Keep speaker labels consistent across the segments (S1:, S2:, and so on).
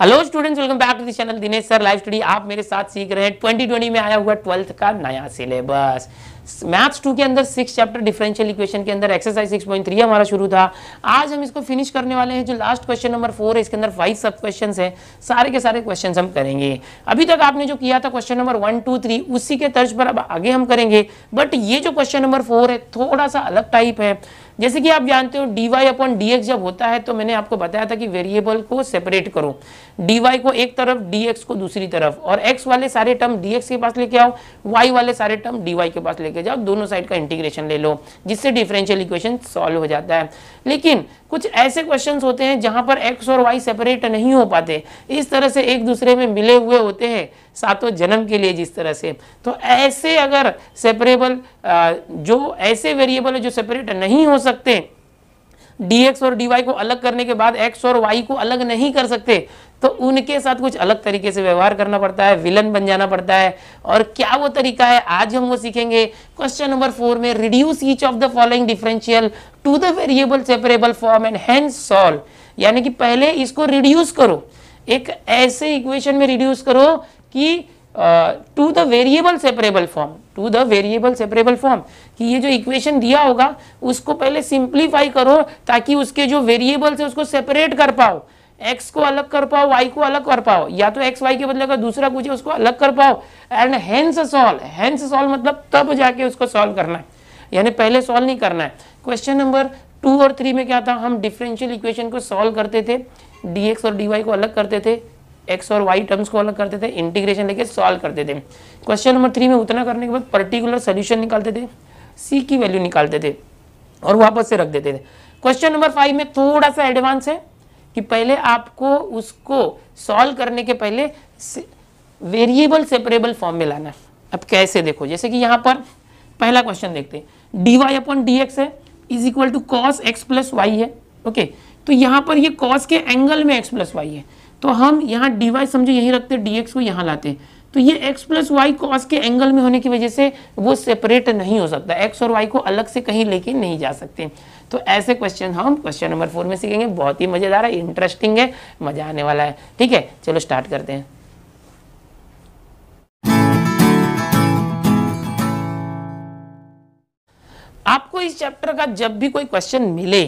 S1: hello students welcome back to channel Dinesh sir live study आप मेरे साथ सीख रहे हैं 2020 में आया हुआ ट्वेल्थ का नया सिलेबस मैथ्स टू के अंदर सिक्स चैप्टर डिफरेंशियल इक्वेशन के अंदर एक्सरसाइज 6.3 पॉइंट थ्री हमारा शुरू था आज हम इसको फिनिश करने वाले हैं जो लास्ट क्वेश्चन नंबर फोर है इसके अंदर फाइव सब क्वेश्चन है सारे के सारे क्वेश्चन हम करेंगे अभी तक आपने जो किया था question number one two three उसी के तर्ज पर अब आगे हम करेंगे बट ये जो क्वेश्चन नंबर फोर है थोड़ा सा अलग टाइप है जैसे कि आप जानते हो d y upon d x जब होता है तो मैंने आपको बताया था कि वेरिएबल को सेपरेट करो डी वाई को एक तरफ डी एक्स को दूसरी तरफ और एक्स वाले सारे टर्म डी एक्स के पास लेके आओ वाई वाले सारे टर्म डी वाई के पास लेके जाओ दोनों साइड का इंटीग्रेशन ले लो जिससे डिफरेंशियल इक्वेशन सॉल्व हो जाता है लेकिन कुछ ऐसे क्वेश्चन होते हैं जहां पर एक्स और वाई सेपरेट नहीं हो पाते इस तरह से एक दूसरे में मिले हुए होते हैं सातों जन्म के लिए जिस तरह से तो ऐसे अगर सेपरेबल जो ऐसे वेरिएबल है जो सेपरेट नहीं हो सकते dx और dy को अलग करने के बाद x और y को अलग नहीं कर सकते तो उनके साथ कुछ अलग तरीके से व्यवहार करना पड़ता है विलन बन जाना पड़ता है और क्या वो तरीका है आज हम वो सीखेंगे क्वेश्चन नंबर फोर में reduce each of the following differential to the variable separable form and hence solve यानी कि पहले इसको रिड्यूस करो एक ऐसे इक्वेशन में रिड्यूस करो कि to the variable separable form to the variable separable form कि ये जो इक्वेशन दिया होगा उसको पहले सिंप्लीफाई करो ताकि उसके जो वेरिएबल्स है उसको सेपरेट कर पाओ x को अलग कर पाओ y को अलग कर पाओ या तो x y के बदले का दूसरा कुछ है उसको अलग कर पाओ and hence solve hence solve मतलब तब जाके उसको सॉल्व करना है यानी पहले सॉल्व नहीं करना है क्वेश्चन नंबर टू और थ्री में क्या था हम डिफरेंशियल इक्वेशन को सॉल्व करते थे dx और dy को अलग करते थे एक्स और वाई टर्म्स को अलग करते थे इंटीग्रेशन लेके सॉल्व करते थे क्वेश्चन नंबर थ्री में उतना करने के बाद पर्टिकुलर सोल्यूशन निकालते थे सी की वैल्यू निकालते थे और वापस से रख देते थे क्वेश्चन नंबर फाइव में थोड़ा सा एडवांस है कि पहले आपको उसको सॉल्व करने के पहले वेरिएबल सेपरेबल फॉर्म में लाना है अब कैसे देखो जैसे कि यहाँ पर पहला क्वेश्चन देखते हैं d y upon d x है is equal to cos x plus y है ओके तो यहाँ पर ये कॉस के एंगल में एक्स प्लस वाई है तो हम यहाँ डी वाई समझो यहीं रखते डी एक्स को यहाँ लाते तो ये x प्लस वाई कॉस के एंगल में होने की वजह से वो सेपरेट नहीं हो सकता x और y को अलग से कहीं लेके नहीं जा सकते तो ऐसे क्वेश्चन हम क्वेश्चन नंबर फोर में सीखेंगे बहुत ही मज़ेदार है इंटरेस्टिंग है मज़ा आने वाला है ठीक है चलो स्टार्ट करते हैं आपको इस चैप्टर का जब भी कोई क्वेश्चन मिले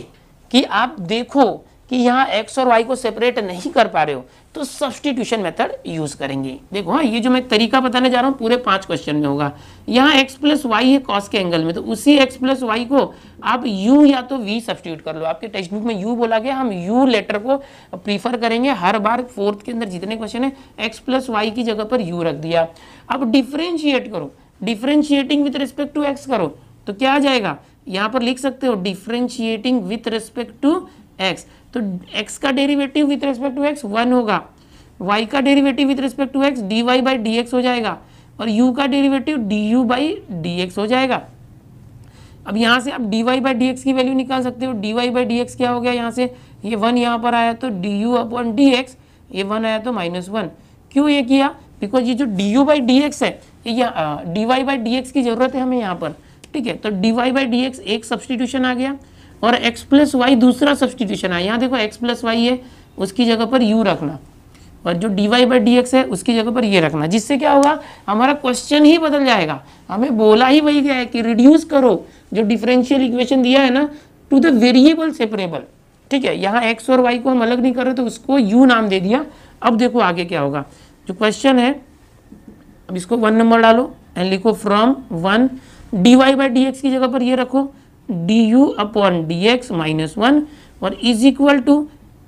S1: कि आप देखो कि यहाँ एक्स और वाई को सेपरेट नहीं कर पा रहे हो तो सब्सटीट्यूशन मेथड यूज करेंगे देखो हाँ ये जो मैं तरीका बताने जा रहा हूँ पूरे पांच क्वेश्चन में होगा यहाँ एक्स प्लस वाई है कॉस के एंगल में तो उसी x प्लस वाई को आप यू या तो वी सब्सटीट्यूट कर लो आपके टेक्स्ट बुक में यू बोला गया हम यू लेटर को प्रीफर करेंगे हर बार फोर्थ के अंदर जितने क्वेश्चन है एक्स प्लस वाई की जगह पर यू रख दिया अब डिफ्रेंशिएट करो differentiating with respect to x करो तो क्या आ जाएगा यहाँ पर लिख सकते हो differentiating with respect to x तो x का derivative with respect to x one होगा y का derivative with respect to x dy y by हो जाएगा और u का डेरिवेटिव du यू बाई हो जाएगा अब यहाँ से आप dy वाई बाई की वैल्यू निकाल सकते हो dy वाई बाई क्या हो गया यहाँ से ये यह वन यहाँ पर आया तो du यू अपन ये वन आया तो माइनस वन क्यों ये किया बिकॉज ये जो du यू बाई है ये dy वाई बाई की ज़रूरत है हमें यहाँ पर ठीक है तो dy वाई बाई एक सब्सटीट्यूशन आ गया और एक्स प्लस वाई दूसरा सब्सटीट्यूशन है यहाँ देखो एक्स प्लस वाई है उसकी जगह पर यू रखना और जो dy y by d x है उसकी जगह पर ये रखना जिससे क्या होगा हमारा क्वेश्चन ही बदल जाएगा हमें बोला ही वही गया है कि रिड्यूस करो जो डिफरेंशियल इक्वेशन दिया है ना टू द वेरिएबल सेपरेबल ठीक है यहाँ एक्स और वाई को हम अलग नहीं कर रहे तो उसको यू नाम दे दिया अब देखो आगे क्या होगा जो क्वेश्चन है अब इसको वन नंबर डालो एंड लिखो from one d y by d x की जगह पर ये रखो d u upon d x minus one और is equal to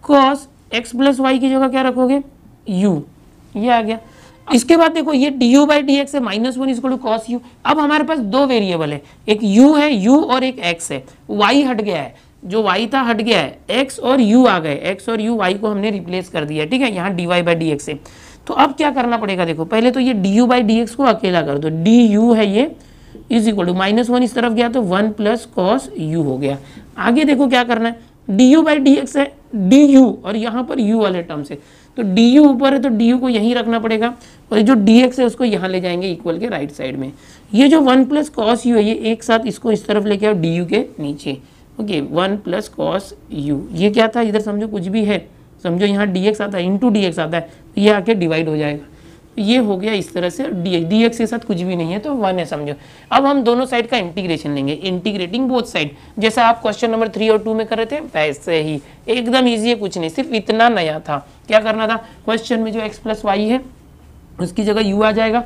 S1: cos x plus y की जगह क्या रखोगे यू ये आ गया इसके बाद देखो ये d u by d x है minus one to cos u अब हमारे पास दो वेरिएबल है एक यू है यू और एक एक्स है वाई हट गया है जो वाई था हट गया है एक्स और यू आ गए एक्स और यू वाई को हमने रिप्लेस कर दिया ठीक है यहाँ dy y by d x है तो अब क्या करना पड़ेगा देखो पहले तो ये d u by d x को अकेला कर दो डी यू है ये is equal to minus one इस तरफ गया तो वन प्लस कॉस यू हो गया आगे देखो क्या करना है d u by d x है डी यू और यहाँ पर यू वाले टर्म से तो डी यू ऊपर है तो डी यू को यहीं रखना पड़ेगा और जो डी एक्स है उसको यहाँ ले जाएंगे इक्वल के राइट साइड में ये जो वन प्लस कॉस यू है ये एक साथ इसको इस तरफ लेके आओ डी यू के नीचे okay one plus cos u ये क्या था इधर समझो कुछ भी है समझो यहाँ डी एक्स आता है इंटू डी एक्स आता है तो ये आके डिवाइड हो जाएगा ये हो गया इस तरह से डी एक्स डी एक्स के साथ कुछ भी नहीं है तो वन है समझो अब हम दोनों साइड का इंटीग्रेशन लेंगे इंटीग्रेटिंग बोथ साइड जैसा आप क्वेश्चन नंबर थ्री और टू में कर रहे थे वैसे ही एकदम ईजी है कुछ नहीं सिर्फ इतना नया था क्या करना था क्वेश्चन में जो एक्स प्लस वाई है उसकी जगह यू आ जाएगा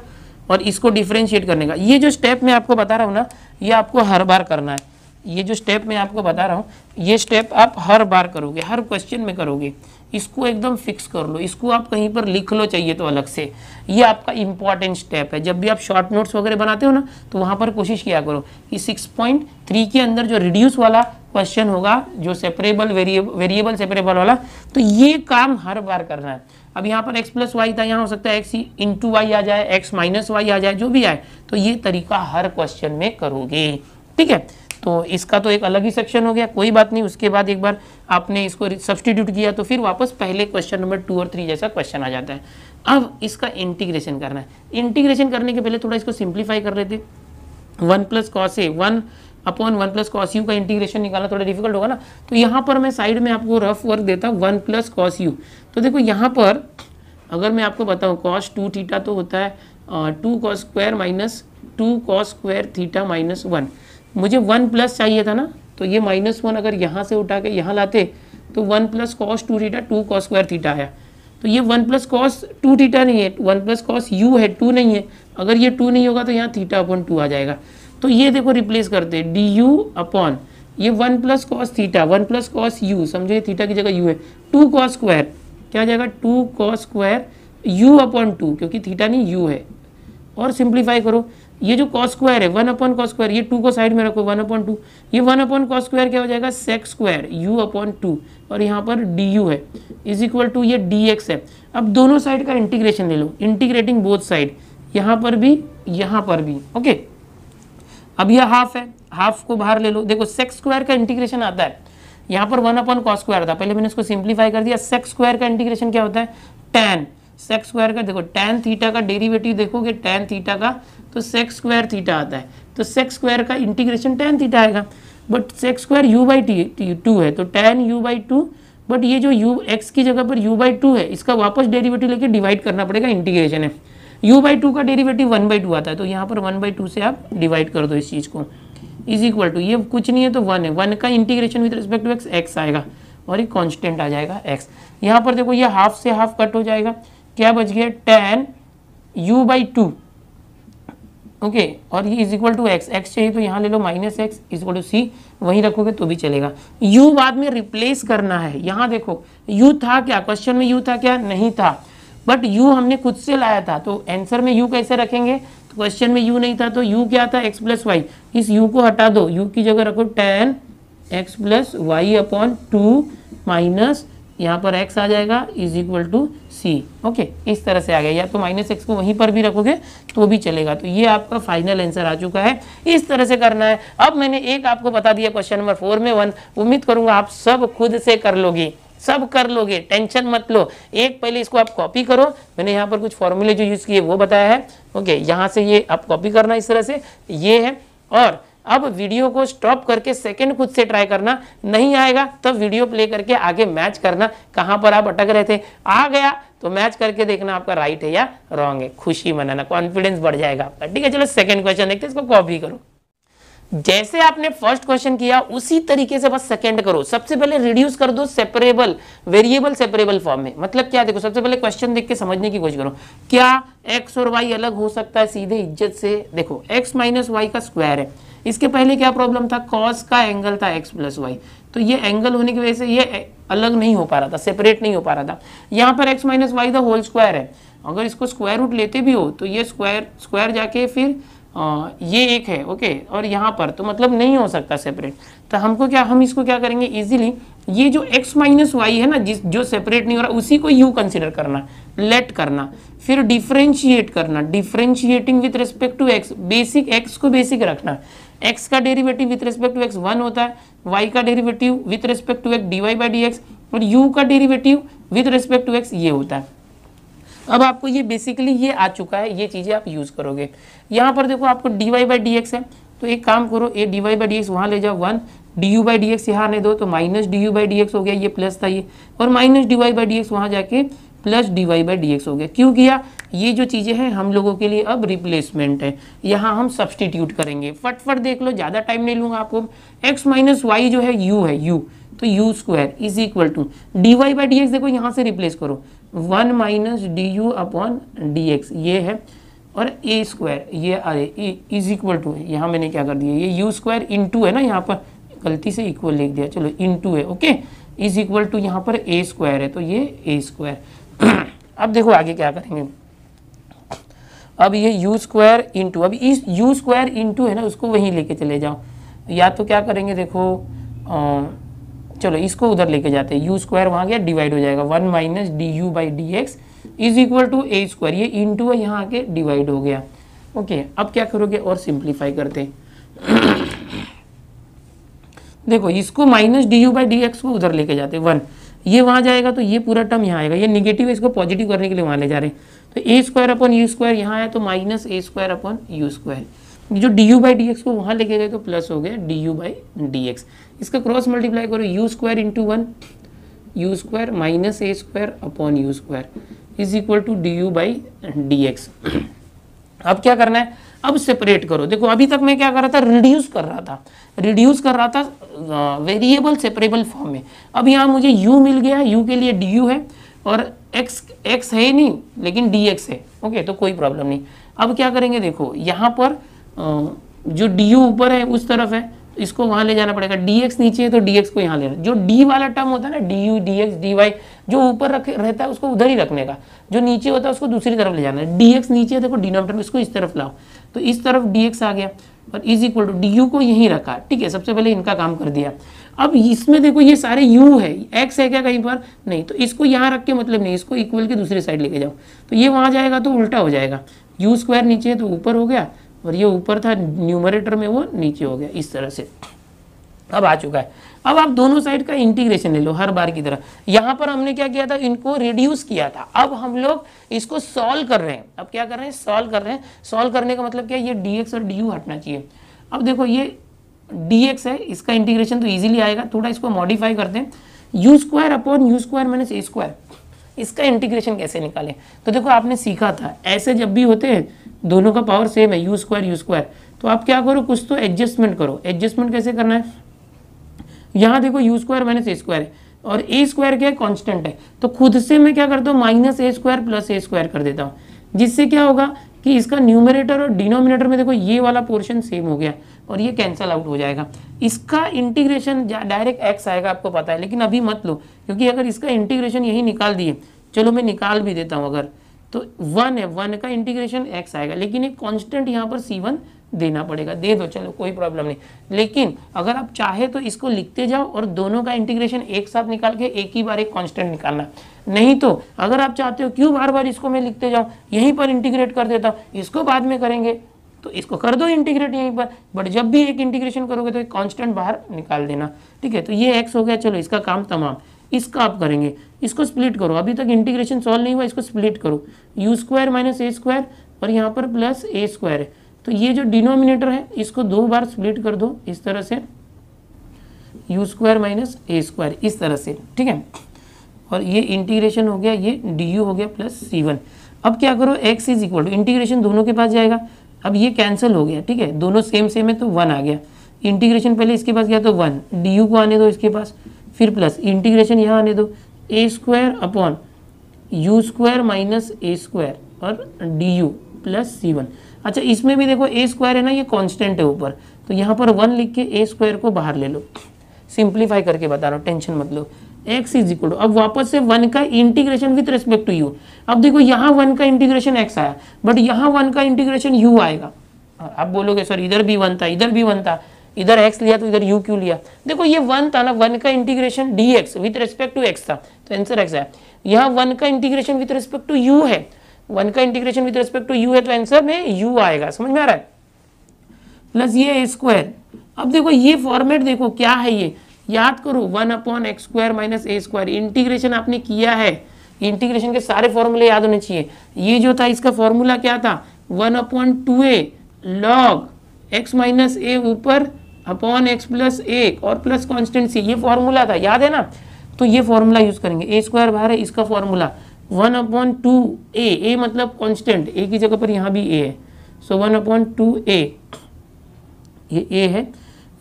S1: और इसको डिफ्रेंशिएट करने का ये जो स्टेप मैं आपको बता रहा हूँ ना ये आपको हर बार करना है ये जो स्टेप मैं आपको बता रहा हूँ ये स्टेप आप हर बार करोगे हर क्वेश्चन में करोगे इसको एकदम फिक्स कर लो इसको आप कहीं पर लिख लो चाहिए तो अलग से ये आपका इंपॉर्टेंट स्टेप है जब भी आप शॉर्ट नोट्स वगैरह बनाते हो ना तो वहाँ पर कोशिश किया करो कि सिक्स पॉइंट थ्री के अंदर जो रिड्यूस वाला क्वेश्चन होगा जो सेपरेबल वेरिएबल वेरिएबल सेपरेबल वाला तो ये काम हर बार करना है अब यहाँ पर x प्लस वाई था यहाँ हो सकता है एक्स इंटू वाई आ जाए x माइनस वाई आ जाए जो भी आए तो ये तरीका हर क्वेश्चन में करोगे ठीक है तो इसका तो एक अलग ही सेक्शन हो गया कोई बात नहीं उसके बाद एक बार आपने इसको सब्सटीट्यूट किया तो फिर वापस पहले क्वेश्चन नंबर टू और थ्री जैसा क्वेश्चन आ जाता है अब इसका इंटीग्रेशन करना है इंटीग्रेशन करने के पहले थोड़ा इसको सिंप्लीफाई कर लेते one plus cos A one upon one plus cos u का इंटीग्रेशन निकालना थोड़ा डिफिकल्ट होगा ना तो यहाँ पर मैं साइड में आपको रफ वर्क देता हूँ वन प्लस कॉस यू तो देखो यहाँ पर अगर मैं आपको बताऊँ कॉस टू थीटा तो होता है two cos square minus two cos square theta minus one मुझे वन प्लस चाहिए था ना तो ये माइनस वन अगर यहाँ से उठा के यहाँ लाते तो one plus cos two theta two cos square theta आया तो ये one plus cos two theta नहीं है वन प्लस कॉस यू है टू नहीं है अगर ये टू नहीं होगा तो यहाँ थीटा अपॉन टू आ जाएगा तो ये देखो रिप्लेस करते हैं डी यू अपॉन ये one plus cos theta one plus cos u समझो ये थीटा की जगह यू है टू कॉस स्क्वायर क्या आ जाएगा two cos square u upon two क्योंकि थीटा नहीं यू है और सिंप्लीफाई करो ये जो कॉस स्क्वायर है वन अपॉन कॉस स्क्वायर ये टू को साइड में रखो वन अपॉन टू ये वन अपॉन कॉस स्क्वायर क्या हो जाएगा sec square u upon two और यहाँ पर डी यू है इज इक्वल टू ये डी एक्स है अब दोनों साइड का इंटीग्रेशन ले लो इंटीग्रेटिंग बोथ साइड यहाँ पर भी यहाँ पर भी ओके अब यह हाफ है हाफ को बाहर ले लो देखो सेक्स स्क्वायर का इंटीग्रेशन आता है यहाँ पर वन अपॉन कॉस स्क्वायर था पहले मैंने इसको सिंप्लीफाई कर दिया सेक्स स्क्वायर का इंटीग्रेशन क्या होता है टेन सेक्स स्क्वायर का देखो टेन थीटा का डेरिवेटिव देखोगे टेन थीटा का तो सेक्स स्क्वायर थीटा आता है तो सेक्स स्क्वायर का इंटीग्रेशन टेन थीटा आएगा but sec square u by t two है तो tan u by two but ये जो यू एक्स की जगह पर यू बाई टू है इसका वापस डेरीवेटिव लेके डिवाइड करना पड़ेगा इंटीग्रेशन है यू बाई टू का डेरीवेटिव वन बाई टू आता है तो यहाँ पर वन बाई टू से आप डिवाइड कर दो इस चीज़ को इज इक्वल टू ये कुछ नहीं है तो वन है वन का integration with respect to x x आएगा और ये कॉन्स्टेंट आ जाएगा एक्स यहाँ पर देखो ये हाफ से हाफ कट हो जाएगा क्या बच गया tan u by two okay और ये is equal to x x चाहिए तो यहाँ ले लो minus x is equal to c वहीं रखोगे तो भी चलेगा u बाद में रिप्लेस करना है यहाँ देखो u था क्या क्वेश्चन में u था क्या नहीं था बट u हमने खुद से लाया था तो आंसर में u कैसे रखेंगे तो क्वेश्चन में u नहीं था तो u क्या था x प्लस वाई इस u को हटा दो u की जगह रखो tan x plus y upon two minus यहाँ पर x आ जाएगा is equal to c okay इस तरह से आ गया या तो माइनस एक्स को वहीं पर भी रखोगे तो भी चलेगा तो ये आपका फाइनल आंसर आ चुका है इस तरह से करना है अब मैंने एक आपको बता दिया क्वेश्चन नंबर फोर में वन उम्मीद करूंगा आप सब खुद से कर लोगे सब कर लोगे टेंशन मत लो एक पहले इसको आप कॉपी करो मैंने यहाँ पर कुछ फॉर्मूले जो यूज़ किए वो बताया है ओके यहाँ से ये आप कॉपी करना इस तरह से ये है और अब वीडियो को स्टॉप करके सेकंड खुद से ट्राई करना नहीं आएगा तब वीडियो प्ले करके आगे मैच करना कहां पर आप अटक रहे थे आ गया तो मैच करके देखना आपका राइट है या रॉन्ग है खुशी मनाना कॉन्फिडेंस बढ़ जाएगा आपका ठीक है चलो सेकंड क्वेश्चन देखते इसको कॉपी करो जैसे आपने फर्स्ट क्वेश्चन किया उसी तरीके से बस सेकंड करो सबसे पहले रिड्यूस कर दो सेपरेबल वेरिएबल सेपरेबल फॉर्म में मतलब क्या देखो सबसे पहले क्वेश्चन देख के समझने की कोशिश करो क्या एक्स और वाई अलग हो सकता है सीधे इज्जत से देखो एक्स माइनस वाई का स्क्वायर है इसके पहले क्या प्रॉब्लम था कॉस का एंगल था एक्स प्लस वाई तो ये एंगल होने की वजह से ये अलग नहीं हो पा रहा था सेपरेट नहीं हो पा रहा था यहाँ पर x minus y the whole square है अगर इसको स्क्वायर रूट लेते भी हो तो ये स्क्वायर स्क्वायर जाके फिर आ, ये एक है ओके और यहाँ पर तो मतलब नहीं हो सकता सेपरेट तो हमको क्या हम इसको क्या करेंगे इजीली ये जो x माइनस वाई है ना जिस जो सेपरेट नहीं हो रहा उसी को u कंसिडर करना लेट करना फिर डिफ्रेंशिएट करना differentiating with respect to x basic x को बेसिक रखना एक्स का derivative with respect to x one होता है वाई का derivative with respect to x d y by d x और यू का derivative with respect to x ये होता है अब आपको ये बेसिकली ये आ चुका है ये चीज़ें आप यूज़ करोगे यहाँ पर देखो आपको d y by d x है तो एक काम करो a d y by d x वहाँ ले जाओ one d u by d x यहाँ आने दो तो minus d u by d x हो गया ये प्लस था ये और minus d y by d x वहाँ जाके plus d y by d x हो गया क्यों किया ये जो चीज़ें हैं हम लोगों के लिए अब रिप्लेसमेंट है यहाँ हम सब्सटीट्यूट करेंगे फटफट देख लो ज़्यादा टाइम नहीं लूँगा आपको एक्स माइनस वाई जो है यू है यू तो u square is equal to d y by d x देखो यहाँ से रिप्लेस करो one minus d u upon d x ये है और ए स्क्वायर ये अरे इज इक्वल टू है यहाँ मैंने क्या कर दिया ये यू स्क्वायर टू है ना यहाँ पर गलती से इक्वल लिख दिया चलो टू है ओके इज इक्वल टू यहाँ पर ए स्क्वायर है तो ये ए स्क्वायर अब देखो आगे क्या करेंगे अब ये यू स्क्वायर इंटू अब इस यू स्क्वायर इंटू है ना उसको वहीं लेके चले जाओ या तो क्या करेंगे देखो आ, चलो इसको उधर लेके जाते हैं यू स्क्वायर वहाँ गया डिवाइड हो जाएगा one minus d u by d x is equal to a square ये इंटू है यहाँ आके डिवाइड हो गया ओके अब क्या करोगे और सिंप्लीफाई करते देखो इसको minus d u by d x को उधर लेके जाते वन ये वहाँ जाएगा तो ये पूरा टर्म यहाँ आएगा ये निगेटिव इसको पॉजिटिव करने के लिए वहाँ ले जा रहे हैं तो a square upon u square यहाँ आया तो minus a square upon u square जो d u by d x को वहाँ लेके गए तो प्लस हो गया d u by d x इसका क्रॉस मल्टीप्लाई करो u square into one u square minus a square upon u square is equal to d u by d x अब क्या करना है अब सेपरेट करो देखो अभी तक मैं क्या कर रहा था रिड्यूस कर रहा था रिड्यूस कर रहा था वेरिएबल सेपरेबल फॉर्म में अब यहाँ मुझे यू मिल गया यू के लिए डी यू है और एक्स एक्स है ही नहीं लेकिन डी है ओके तो कोई प्रॉब्लम नहीं अब क्या करेंगे देखो यहाँ पर जो डी ऊपर है उस तरफ है इसको वहाँ ले जाना पड़ेगा डी नीचे है तो डी को यहाँ ले जो डी वाला टर्म होता है ना d u d x d y जो ऊपर रख रहता है उसको उधर ही रखने का जो नीचे होता है उसको दूसरी तरफ ले जाना है डी एक्स नीचे है देखो डिनोमिनेटर में इसको इस तरफ लाओ तो इस तरफ डी आ गया और is equal to d u को यहीं रखा ठीक है सबसे पहले इनका काम कर दिया अब इसमें देखो ये सारे u है x है क्या कहीं पर नहीं तो इसको यहाँ रख के मतलब नहीं इसको इक्वल के दूसरी साइड लेके जाओ तो ये वहाँ जाएगा तो उल्टा हो जाएगा यू स्क्वायर नीचे है तो ऊपर हो गया और ये ऊपर था न्यूमरेटर में वो नीचे हो गया इस तरह से अब आ चुका है अब आप दोनों साइड का इंटीग्रेशन ले लो हर बार की तरह यहां पर हमने क्या किया था इनको रिड्यूस किया था अब हम लोग इसको सॉल्व कर रहे हैं अब क्या कर रहे हैं सॉल्व कर रहे हैं सॉल्व करने का मतलब क्या ये dx और डी हटना चाहिए अब देखो ये dx है इसका इंटीग्रेशन तो ईजिली आएगा थोड़ा इसको मॉडिफाई करते हैं u square upon u square minus a square इसका इंटीग्रेशन कैसे निकालें तो देखो आपने सीखा था ऐसे जब भी होते हैं दोनों का पावर सेम है यू स्क्वायर यू स्क्वायर तो आप क्या करो कुछ तो एडजस्टमेंट करो एडजस्टमेंट कैसे करना है यहाँ देखो u square minus a square है और ए स्क्वायर क्या है कॉन्स्टेंट है तो खुद से मैं क्या करता हूँ minus a square plus a square कर देता हूँ जिससे क्या होगा कि इसका न्यूमरेटर और डिनोमिनेटर में देखो ये वाला पोर्शन सेम हो गया और ये कैंसल आउट हो जाएगा इसका इंटीग्रेशन डायरेक्ट एक्स आएगा आपको पता है लेकिन अभी मत लो क्योंकि अगर इसका इंटीग्रेशन यही निकाल दिए चलो मैं निकाल भी देता हूँ अगर तो वन है वन का इंटीग्रेशन एक्स आएगा लेकिन एक कॉन्स्टेंट यहाँ पर सी वन देना पड़ेगा दे दो चलो कोई प्रॉब्लम नहीं लेकिन अगर आप चाहे तो इसको लिखते जाओ और दोनों का इंटीग्रेशन एक साथ निकाल के एक ही बार एक कांस्टेंट निकालना नहीं तो अगर आप चाहते हो क्यों बार बार इसको मैं लिखते जाऊँ यहीं पर इंटीग्रेट कर देता हूँ इसको बाद में करेंगे तो इसको कर दो इंटीग्रेट यहीं पर बट जब भी एक इंटीग्रेशन करोगे तो एक कॉन्स्टेंट बाहर निकाल देना ठीक है तो ये एक्स हो गया चलो इसका काम तमाम इसका आप करेंगे इसको स्प्लिट करो अभी तक इंटीग्रेशन सॉल्व नहीं हुआ इसको स्प्लिट करो u square minus a square और यहाँ पर प्लस ए स्क्वायर है तो ये जो डिनोमिनेटर है इसको दो बार स्प्लिट कर दो इस तरह से u square minus a square इस तरह से ठीक है और ये इंटीग्रेशन हो गया ये डी यू हो गया प्लस सी वन अब क्या करो x is equal to integration दोनों के पास जाएगा अब ये कैंसिल हो गया ठीक है दोनों सेम सेम है तो वन आ गया इंटीग्रेशन पहले इसके पास गया तो वन डी को आने दो इसके पास फिर प्लस इंटीग्रेशन यहाँ आने दो a square upon u square minus a square और d u plus c one अच्छा इसमें भी देखो ए स्क्वायर है ना ये कांस्टेंट है ऊपर तो यहाँ पर वन लिख के ए स्क्वायर को बाहर ले लो सिंप्लीफाई करके बता रहा हूँ टेंशन मत लो एक्स इज इक्वल अब वापस से वन का integration with respect to u अब देखो यहाँ वन का इंटीग्रेशन एक्स आया बट यहाँ वन का इंटीग्रेशन यू आएगा आप बोलोगे सर इधर भी वन था इधर भी वन था इधर एक्स लिया तो इधर यू क्यू लिया देखो ये वन था ना वन का integration d x with respect to x था तो आंसर एक्स आया यहाँ वन का integration with respect to u है वन का integration with respect to u है तो आंसर में यू आएगा समझ में आ रहा है प्लस ये ए स्क्वायर अब देखो ये फॉर्मेट देखो क्या है ये याद करो one upon x square minus a square integration आपने किया है इंटीग्रेशन के सारे फॉर्मूले याद होने चाहिए ये जो था इसका फॉर्मूला क्या था one upon two a log x minus a ऊपर अपॉन एक्स प्लस एक और प्लस कॉन्स्टेंट सी ये फॉर्मूला था याद है ना तो ये फॉर्मूला यूज करेंगे ए स्क्वायर बाहर है इसका formula one upon two a a मतलब कांस्टेंट ए की जगह पर यहाँ भी ए है so one upon two a ये ए है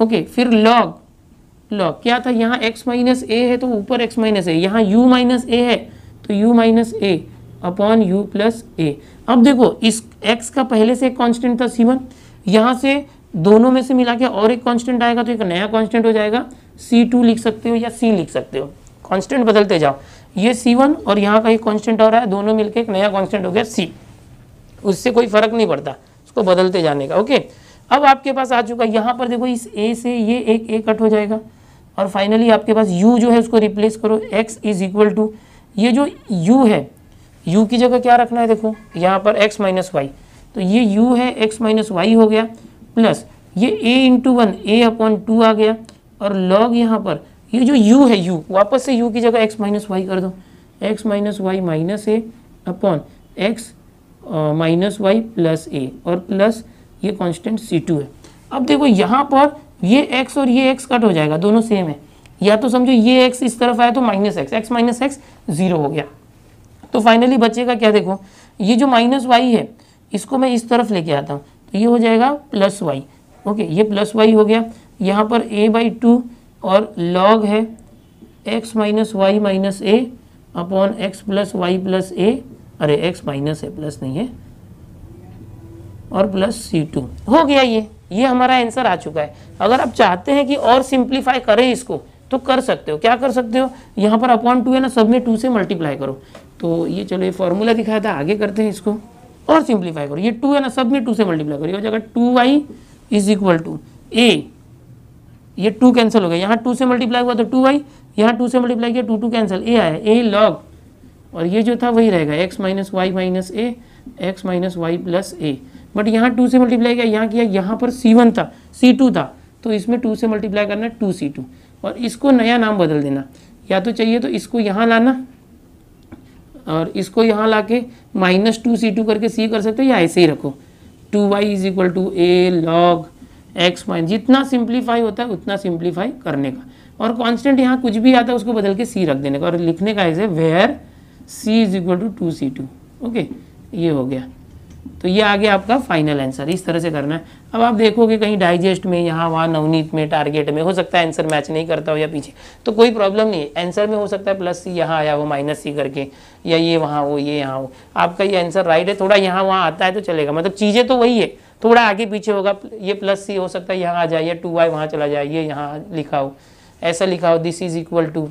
S1: ओके okay, फिर लॉग लॉग क्या था यहाँ एक्स माइनस ए है तो ऊपर एक्स माइनस ए यहाँ यू माइनस ए है तो u minus a upon u plus a अब देखो इस एक्स का पहले से एक कॉन्स्टेंट था सी वन यहाँ से दोनों में से मिला के और एक कॉन्स्टेंट आएगा तो एक नया कॉन्स्टेंट हो जाएगा c2 लिख सकते हो या सी लिख सकते हो कॉन्स्टेंट बदलते जाओ ये सी वन और यहाँ का एक कॉन्स्टेंट हो रहा है दोनों मिलकर एक नया कॉन्स्टेंट हो गया सी उससे कोई फर्क नहीं पड़ता उसको बदलते जाने का ओके अब आपके पास आ चुका यहाँ पर देखो इस ए से ये एक ए कट हो जाएगा और फाइनली आपके पास यू जो है उसको रिप्लेस करो एक्स इज इक्वल टू ये जो यू है यू की जगह क्या रखना है देखो यहाँ पर एक्स माइनस वाई तो ये यू है एक्स माइनस वाई हो गया प्लस ये a into one a upon two आ गया और लॉग यहाँ पर ये जो u है u वापस से u की जगह x माइनस वाई कर दो x minus y minus a upon x minus y plus a और प्लस ये कांस्टेंट सी टू है अब देखो यहाँ पर ये x और ये x कट हो जाएगा दोनों सेम है या तो समझो ये x इस तरफ आया तो minus x x minus x zero हो गया तो फाइनली बचेगा क्या देखो ये जो माइनस वाई है इसको मैं इस तरफ लेके आता हूँ तो ये हो जाएगा प्लस वाई ओके ये प्लस वाई हो गया यहाँ पर ए बाई टू और लॉग है x minus y minus a upon x plus y plus a अरे एक्स माइनस ए प्लस नहीं है और प्लस सी टू हो गया ये ये हमारा आंसर आ चुका है अगर आप चाहते हैं कि और सिंप्लीफाई करें इसको तो कर सकते हो क्या कर सकते हो यहाँ पर अपॉन टू है ना सब में टू से मल्टीप्लाई करो तो ये चलो ये फॉर्मूला दिखाया था आगे करते हैं इसको और सिंप्लीफाई करो ये टू है ना सब में टू से मल्टीप्लाई करो हो जाएगा two y is equal to a ये टू कैंसिल हो गया यहाँ टू से मल्टीप्लाई हुआ तो टू वाई यहाँ टू से मल्टीप्लाई किया टू टू कैंसिल ए आया ए लॉग और ये जो था वही रहेगा x minus y minus a x minus y plus a but यहाँ टू से मल्टीप्लाई किया यहाँ किया यहाँ पर सी वन था सी टू था तो इसमें टू से मल्टीप्लाई करना टू सी टू और इसको नया नाम बदल देना या तो चाहिए तो इसको यहाँ लाना और इसको यहाँ ला के माइनस टू सी टू करके सी कर सकते हो या ऐसे ही रखो two y is equal to a log x point जितना सिंप्लीफाई होता है उतना सिंप्लीफाई करने का और कांस्टेंट यहाँ कुछ भी आता है उसको बदल के सी रख देने का और लिखने का ऐसे where c is equal to two c two okay ये हो गया तो ये आ गया आपका फाइनल आंसर इस तरह से करना है अब आप देखोगे कहीं डाइजेस्ट में यहाँ वहाँ नवनीत में टारगेट में हो सकता है आंसर मैच नहीं करता हो या पीछे तो कोई प्रॉब्लम नहीं है आंसर में हो सकता है प्लस सी यहाँ आया हो माइनस सी करके या ये वहाँ हो ये यहाँ हो आपका ये आंसर राइट है थोड़ा यहाँ वहाँ आता है तो चलेगा मतलब चीज़ें तो वही है थोड़ा आगे पीछे होगा ये प्लस सी हो सकता है यहाँ आ जाए या टू वाई वहाँ चला जाए ये यहाँ लिखा हो ऐसा लिखा हो दिस इज इक्वल टू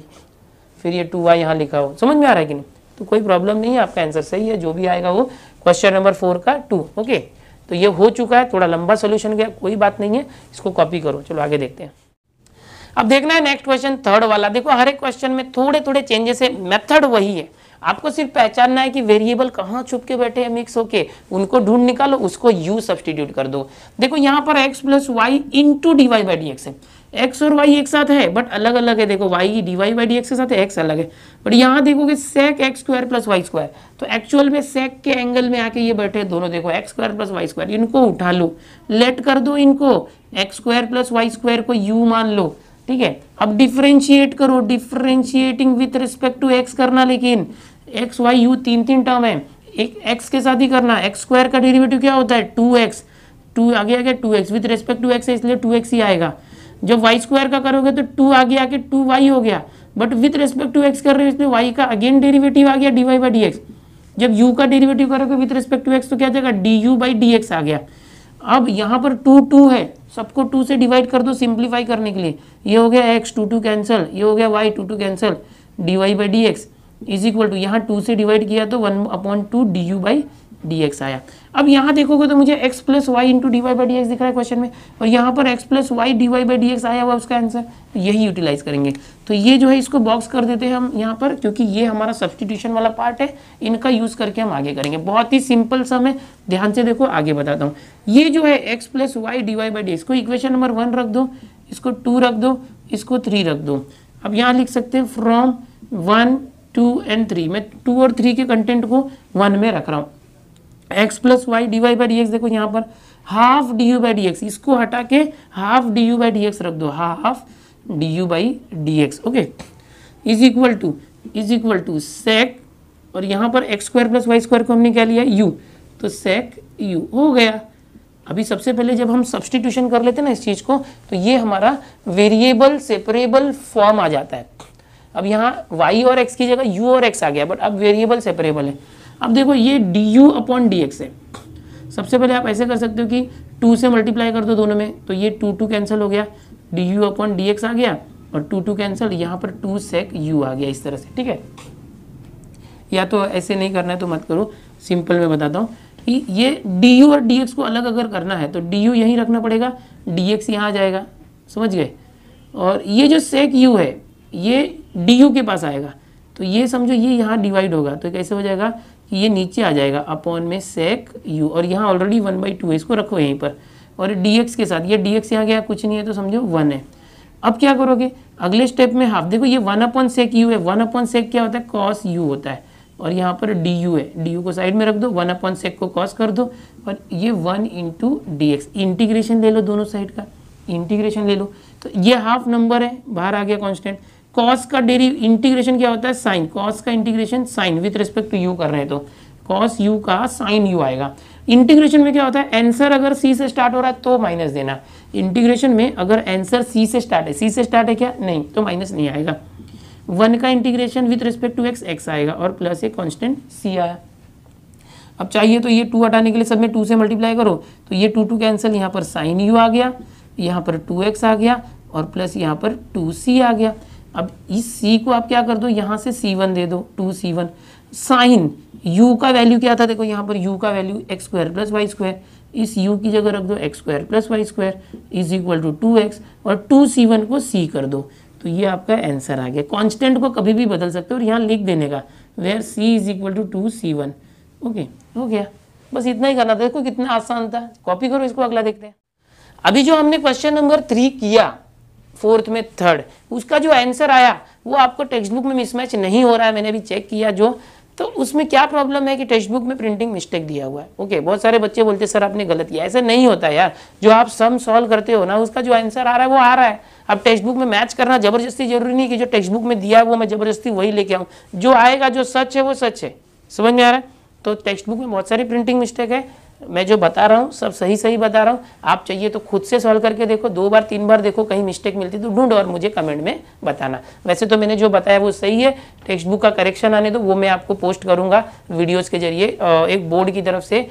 S1: फिर ये टू वाई यहाँ लिखा हो समझ में आ रहा है कि नहीं तो कोई प्रॉब्लम नहीं है आपका आंसर सही है जो भी आएगा वो क्वेश्चन नंबर फोर का टू ओके तो ये हो चुका है थोड़ा लंबा सोल्यूशन गया कोई बात नहीं है इसको कॉपी करो चलो आगे देखते हैं अब देखना है नेक्स्ट क्वेश्चन थर्ड वाला देखो हर एक क्वेश्चन में थोड़े थोड़े चेंजेस है मेथड वही है आपको सिर्फ पहचानना है कि वेरिएबल कहाँ छुप के बैठे हैं मिक्स होके उनको ढूंढ निकालो उसको यू सब्सटीट्यूट कर दो देखो यहाँ पर x plus y into d y by d x है एक्स और वाई एक साथ है बट अलग अलग है देखो y d y by d x के साथ एक्स अलग है बट यहाँ देखोगे sec x square plus y square तो एक्चुअल में सेक के एंगल में आके ये बैठे दोनों देखो x square plus y square इनको उठा लो लेट कर दो इनको x square plus y square को यू मान लो ठीक है अब डिफ्रेंशिएट करो differentiating with respect to x करना लेकिन एक्स वाई यू तीन तीन टर्म है एक एक्स के साथ ही करना एक्स स्क्वायर का डेरिवेटिव क्या होता है टू एक्स टू आगे आगे two x with respect to x है इसलिए टू एक्स ही आएगा जब वाई स्क्वायर का करोगे तो टू आगे आके टू वाई हो गया but with respect to x कर रहे हो इसलिए वाई का अगेन डेरिवेटिव आ गया d y by d x जब यू का डेरिवेटिव करोगे विथ रेस्पेक्ट टू एक्स तो क्या जाएगा d u by d x आ गया अब यहाँ पर टू टू है सबको टू से डिवाइड कर दो सिंप्लीफाई करने के लिए ये हो गया एक्स टू टू कैंसिल ये हो गया y two two cancel d y by d x is equal to यहाँ टू से डिवाइड किया तो one upon two d u by d x आया अब यहाँ देखोगे तो मुझे x plus y into d y by d x दिख रहा है क्वेश्चन में और यहाँ पर x plus y d y by d x आया हुआ उसका आंसर तो यही यूटिलाइज करेंगे तो ये जो है इसको बॉक्स कर देते हैं हम यहाँ पर क्योंकि ये हमारा सब्सटीट्यूशन वाला पार्ट है इनका यूज़ करके हम आगे करेंगे बहुत ही सिंपल सा मैं ध्यान से देखो आगे बताता हूँ ये जो है x plus y d y by d इसको इक्वेशन नंबर वन रख दो इसको टू रख दो इसको थ्री रख दो अब यहाँ लिख सकते हैं from one two and three मैं टू और थ्री के कंटेंट को वन में रख रहा हूँ x plus y d y by d x देखो यहाँ पर half d u by d x इसको हटा के half d u by d x रख दो half d u by d x okay is equal to is equal to sec और यहाँ पर x square plus y square को हमने क्या लिया यू तो सेक यू हो गया अभी सबसे पहले जब हम सब्सटीट्यूशन कर लेते हैं ना इस चीज़ को तो ये हमारा वेरिएबल सेपरेबल फॉर्म आ जाता है अब यहाँ वाई और एक्स की जगह यू और एक्स आ गया बट अब वेरिएबल सेपरेबल है अब देखो ये d u upon d x है सबसे पहले आप ऐसे कर सकते हो कि टू से मल्टीप्लाई कर दो दोनों में तो ये टू टू कैंसिल हो गया d u upon d x आ गया और टू टू कैंसिल यहाँ पर टू सेक यू आ गया इस तरह से ठीक है या तो ऐसे नहीं करना है तो मत करो सिंपल में बताता हूँ कि ये डी यू और डी एक्स को अलग अगर करना है तो डी यू यहीं रखना पड़ेगा डी एक्स यहाँ आ जाएगा समझ गए और ये जो सेक यू है ये डी यू के पास आएगा तो ये समझो ये यहाँ डिवाइड होगा तो कैसे हो जाएगा कि ये नीचे आ जाएगा अपॉन में सेक यू और यहाँ ऑलरेडी वन बाई टू है इसको रखो यहीं पर और डी एक्स के साथ ये डी एक्स यहाँ गया कुछ नहीं है तो समझो वन है अब क्या करोगे अगले स्टेप में हाफ देखो ये वन अपॉन सेक यू है वन अपॉन सेक क्या होता है कॉस यू होता है और यहाँ पर डी यू है डी यू को साइड में रख दो वन अपॉन सेक को कॉस कर दो और ये one into d x integration ले लो दोनों साइड का इंटीग्रेशन ले लो तो ये हाफ नंबर है बाहर आ गया कॉन्स्टेंट कॉस का डेरी इंटीग्रेशन क्या होता है साइन कॉस का integration sine with respect to u कर रहे हैं तो कॉस यू का साइन यू आएगा इंटीग्रेशन में क्या होता है आंसर अगर सी से स्टार्ट हो रहा है तो माइनस देना इंटीग्रेशन में अगर आंसर सी से स्टार्ट है सी से स्टार्ट है क्या नहीं तो माइनस नहीं आएगा वन का integration with respect to x x आएगा और प्लस एक कॉन्स्टेंट सी आया अब चाहिए तो ये टू हटाने के लिए सब में टू से मल्टीप्लाई करो तो ये टू टू कैंसिल यहाँ पर साइन यू आ गया यहाँ पर टू एक्स आ गया और प्लस यहाँ पर टू सी आ गया अब इस सी को आप क्या कर दो यहाँ से सी वन दे दो टू सी वन साइन यू का वैल्यू क्या था देखो यहाँ पर यू का value x square plus y square इस यू की जगह रख दो x square plus y square is equal to two x और टू सी वन को सी कर दो तो ये आपका आंसर आ गया कांस्टेंट को कभी भी बदल सकते हो और यहाँ लिख देने का where c is equal to two C one okay हो गया बस इतना ही करना था देखो कितना आसान था कॉपी करो इसको अगला देखते हैं अभी जो हमने क्वेश्चन नंबर थ्री किया फोर्थ में थर्ड उसका जो आंसर आया वो आपको टेक्स्ट बुक में मिसमैच नहीं हो रहा है मैंने भी चेक किया जो तो उसमें क्या प्रॉब्लम है कि टेक्स्ट बुक में प्रिंटिंग मिस्टेक दिया हुआ है ओके बहुत सारे बच्चे बोलते सर आपने गलत किया ऐसा नहीं होता यार जो आप सम सॉल्व करते हो ना उसका जो आंसर आ रहा है वो आ रहा है अब टेक्स्ट बुक में मैच करना जबरदस्ती जरूरी नहीं कि जो टेक्स्ट बुक में दिया है वो मैं जबरदस्ती वही लेके आऊँ जो आएगा जो सच है वो सच है समझ में आ रहा है तो टेक्स्ट बुक में बहुत सारी प्रिंटिंग मिस्टेक है मैं जो बता रहा हूँ सब सही सही बता रहा हूँ आप चाहिए तो खुद से सॉल्व करके देखो दो बार तीन बार देखो कहीं मिस्टेक मिलती तो ढूंढो और मुझे कमेंट में बताना वैसे तो मैंने जो बताया वो सही है टेक्स्ट बुक का करेक्शन आने दो वो मैं आपको पोस्ट करूँगा वीडियोस के जरिए एक बोर्ड की तरफ से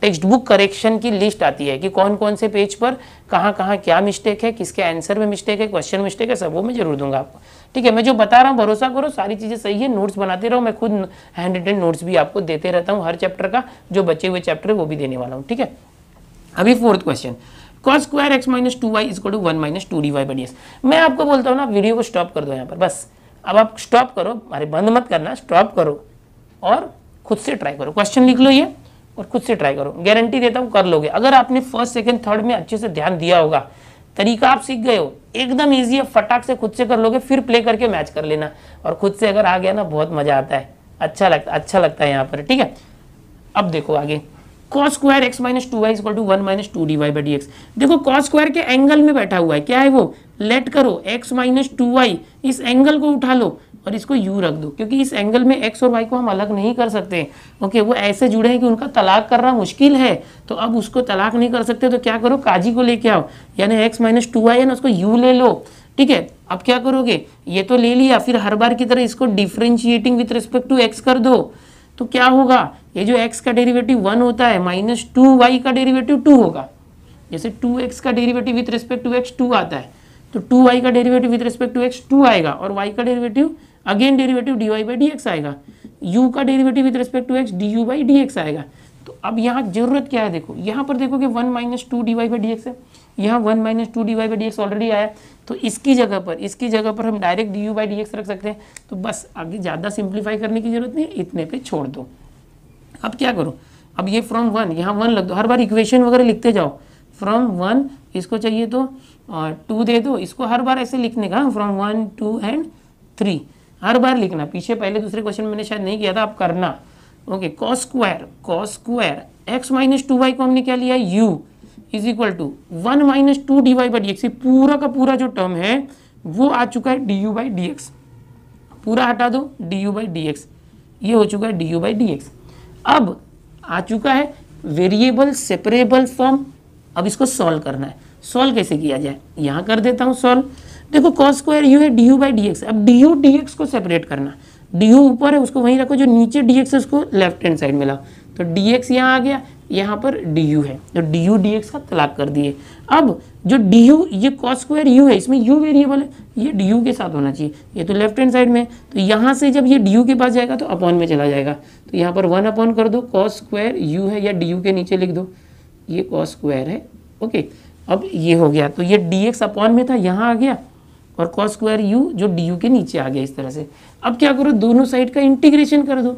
S1: टेक्स्ट बुक करेक्शन की लिस्ट आती है कि कौन कौन से पेज पर कहाँ कहाँ क्या मिस्टेक है किसके आंसर में मिस्टेक है क्वेश्चन मिस्टेक है सब वो मैं जरूर दूंगा आपको ठीक है मैं जो बता रहा हूँ भरोसा करो सारी चीज़ें सही है नोट्स बनाते रहो मैं खुद हैंड रिटन नोट्स भी आपको देते रहता हूँ हर चैप्टर का जो बचे हुए चैप्टर है वो भी देने वाला हूँ ठीक है अभी fourth question cos square x minus two y is to one minus two d y by d x मैं आपको बोलता हूँ ना वीडियो को स्टॉप कर दो यहाँ पर बस अब आप स्टॉप करो अरे बंद मत करना स्टॉप करो और खुद से ट्राई करो क्वेश्चन लिख लो ये और खुद से ट्राई करो गारंटी देता हूँ कर लोगे अगर आपने फर्स्ट सेकंड थर्ड में अच्छे से ध्यान दिया होगा तरीका आप सीख गए हो एकदम ईजी है फटाक से खुद से कर लोगे फिर प्ले करके मैच कर लेना और खुद से अगर आ गया ना बहुत मज़ा आता है अच्छा लगता अच्छा लगता है यहाँ पर ठीक है अब देखो आगे cos square x minus two y equal to one minus two d y by d x देखो कॉस स्क्वायर के एंगल में बैठा हुआ है क्या है वो लेट करो एक्स माइनस टू वाई इस एंगल को उठा लो और इसको यू रख दो क्योंकि इस एंगल में एक्स और वाई को हम अलग नहीं कर सकते ओके वो ऐसे जुड़े हैं कि उनका तलाक करना मुश्किल है तो अब उसको तलाक नहीं कर सकते तो क्या करो काजी को लेके आओ यानी एक्स माइनस टू वाई है ना उसको यू ले लो ठीक है अब क्या करोगे ये तो ले लिया फिर हर बार की तरह इसको differentiating with respect to x कर दो तो क्या होगा ये जो x का डेरिवेटिव वन होता है माइनस टू वाई का डेरिवेटिव टू होगा जैसे टू एक्स का derivative with respect to x two आता है तो टू वाई का derivative with respect to x two आएगा और वाई का derivative again derivative d y by d x आएगा यू का derivative with respect to x d u by d x आएगा अब यहाँ जरूरत क्या है देखो यहाँ पर देखो कि one minus two d y by d x है यहाँ one minus two d y by d x already आया तो इसकी जगह पर इसकी जगह पर हम direct d u by d x रख सकते हैं तो बस आगे ज़्यादा सिंप्लीफाई करने की जरूरत नहीं इतने पे छोड़ दो अब क्या करो अब ये फ्रॉम वन यहाँ वन लग दो हर बार इक्वेशन वगैरह लिखते जाओ फ्रॉम वन इसको चाहिए तो टू दे दो इसको हर बार ऐसे लिखने का from one two and three हर बार लिखना पीछे पहले दूसरे क्वेश्चन मैंने शायद नहीं किया था आप करना okay cos square cos square x minus two y को हमने क्या लिया u is equal to one minus two d y by d पूरा का पूरा जो टर्म है वो आ चुका है d u by d x पूरा हटा दो d u by d x ये हो चुका है d u by d x अब आ चुका है वेरिएबल सेपरेबल फॉर्म अब इसको सॉल्व करना है सॉल्व कैसे किया जाए यहाँ कर देता हूँ सॉल्व देखो कॉस स्क्वायर यू है d u by d x अब डी यू डी एक्स को सेपरेट करना है डी यू ऊपर है उसको वहीं रखो जो नीचे डी एक्स उसको लेफ्ट हैंड साइड मिला तो डी एक्स यहाँ आ गया यहाँ पर डी यू है तो डी यू डी एक्स का तलाक कर दिए अब जो डी यू ये कॉस स्क्वायर यू है इसमें यू वेरिएबल है ये डी यू के साथ होना चाहिए ये तो लेफ्ट हैंड साइड में तो यहाँ से जब ये डी यू के पास जाएगा तो अपॉन में चला जाएगा तो यहाँ पर वन अपॉन कर दो कॉस स्क्वायर यू है या डी यू के नीचे लिख दो ये कॉस स्क्वायर है ओके अब ये हो गया तो ये डी एक्स अपॉन में था यहाँ आ गया और कॉस स्क्वायर यू जो डी यू के नीचे आ गया इस तरह से अब क्या करो दोनों साइड का इंटीग्रेशन कर दो